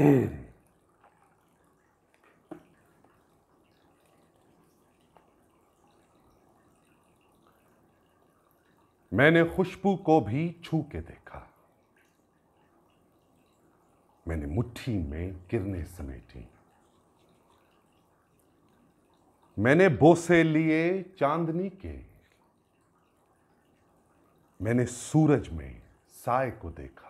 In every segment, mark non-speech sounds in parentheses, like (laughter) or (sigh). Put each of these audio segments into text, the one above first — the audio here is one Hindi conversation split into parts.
(clears throat) मैंने खुशबू को भी छू के देखा मैंने मुट्ठी में किरने समेटी मैंने बोसे लिए चांदनी के मैंने सूरज में साय को देखा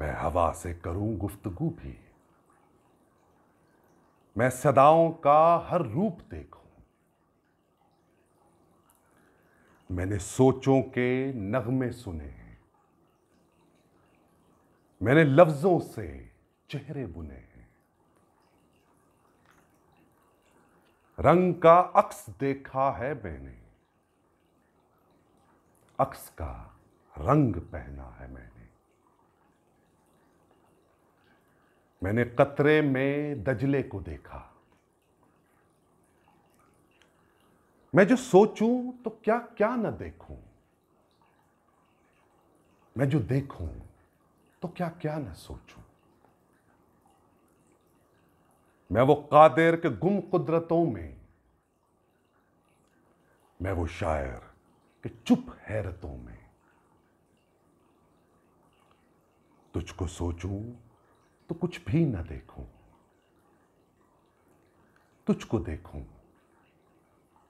मैं हवा से करूं गुफ्तगु भी मैं सदाओं का हर रूप देखूं मैंने सोचों के नगमे सुने मैंने लफ्जों से चेहरे बुने रंग का अक्स देखा है मैंने अक्स का रंग पहना है मैंने मैंने कतरे में दजले को देखा मैं जो सोचूं तो क्या क्या न देखूं मैं जो देखूं तो क्या क्या न सोचूं मैं वो कादिर के गुम कुदरतों में मैं वो शायर के चुप हैरतों में तुझको सोचूं तो कुछ भी ना देखूं तुझको देखूं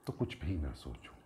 तो कुछ भी ना सोचूं